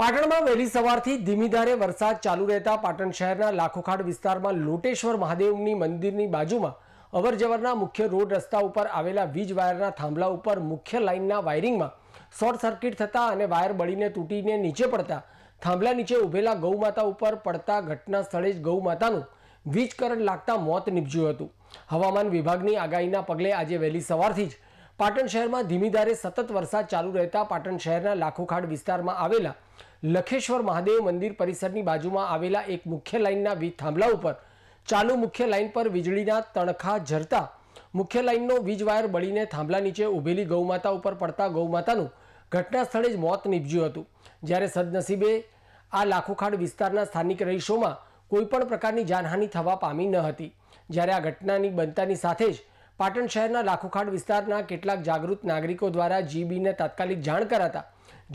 પાટણમાં વહેલી સવારથી ધીમી ધારે વરસાદ ચાલુ રહેતા પાટણ શહેરના લાખોખાડ વિસ્તારમાં લોટેશ્વર મહાદેવની મંદિરની બાજુમાં અવરજવરના મુખ્ય રોડ રસ્તા ઉપર આવેલા વીજ વાયરના થાંભલા ઉપર મુખ્ય લાઇનના વાયરિંગમાં શોર્ટ સર્કિટ થતા અને વાયર બળીને તૂટીને નીચે પડતા થાંભલા નીચે ઉભેલા ગૌમાતા ઉપર પડતા ઘટના સ્થળે જ ગૌમાતાનું વીજ કરંટ લાગતા મોત નીપજ્યું હતું હવામાન વિભાગની આગાહીના પગલે આજે વહેલી સવારથી જ પાટણ શહેરમાં ધીમી ધારે સતત વરસાદ ચાલુ રહેતા પાટણ શહેરના લાખોખાડ વિસ્તારમાં આવેલા લખેશ્વર મહાદેવ મંદિર પરિસરની બાજુમાં આવેલા એક મુખ્ય લાઇનના વીજ થાંભલા ઉપર ચાલુ મુખ્ય લાઇન પર વીજળીના તણખા ઝરતા મુખ્ય લાઇનનો વીજવાયર બળીને થાંભલા નીચે ઉભેલી ગૌમાતા ઉપર પડતા ગૌમાતાનું ઘટના સ્થળે જ મોત નીપજ્યું હતું જ્યારે સદનસીબે આ લાખોખાડ વિસ્તારના સ્થાનિક રહીશોમાં કોઈપણ પ્રકારની જાનહાનિ થવા પામી ન હતી જ્યારે આ ઘટનાની બનતાની સાથે જ પાટણ શહેરના લાખોખાડ વિસ્તારના કેટલાક જાગૃત નાગરિકો દ્વારા જીબીને તાત્કાલિક જાણ કરાતા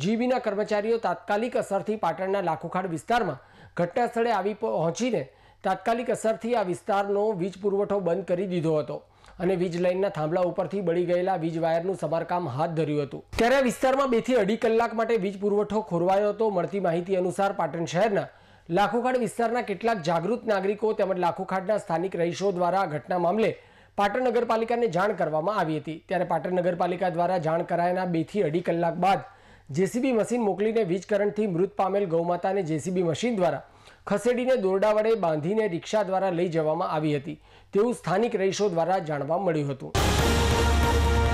જીબીના કર્મચારીઓ તાત્કાલિક અસરથી પાટણના લાખોખાડ વિસ્તારમાં ઘટનાસ્થળે આવી પહોંચીને તાત્કાલિક અસરથી આ વિસ્તારનો વીજ પુરવઠો બંધ કરી દીધો હતો અને વીજ લાઇનના થાંભલા ઉપરથી બળી ગયેલા વીજ વાયરનું સમારકામ હાથ ધર્યું હતું ત્યારે વિસ્તારમાં બેથી અઢી કલાક માટે વીજ પુરવઠો ખોરવાયો હતો મળતી માહિતી અનુસાર પાટણ શહેરના લાખોખાડ વિસ્તારના કેટલાક જાગૃત નાગરિકો તેમજ લાખોખાડના સ્થાનિક રહીશો દ્વારા ઘટના મામલે પાટણ નગરપાલિકાને જાણ કરવામાં આવી હતી ત્યારે પાટણ નગરપાલિકા દ્વારા જાણ કરાયાના બેથી અઢી કલાક બાદ જેસીબી મશીન મોકલીને વીજ કરંટથી મૃત પામેલ ગૌમાતાને જેસીબી મશીન દ્વારા ખસેડીને દોરડા વડે બાંધીને રિક્ષા દ્વારા લઈ જવામાં આવી હતી તેવું સ્થાનિક રહીશો દ્વારા જાણવા મળ્યું હતું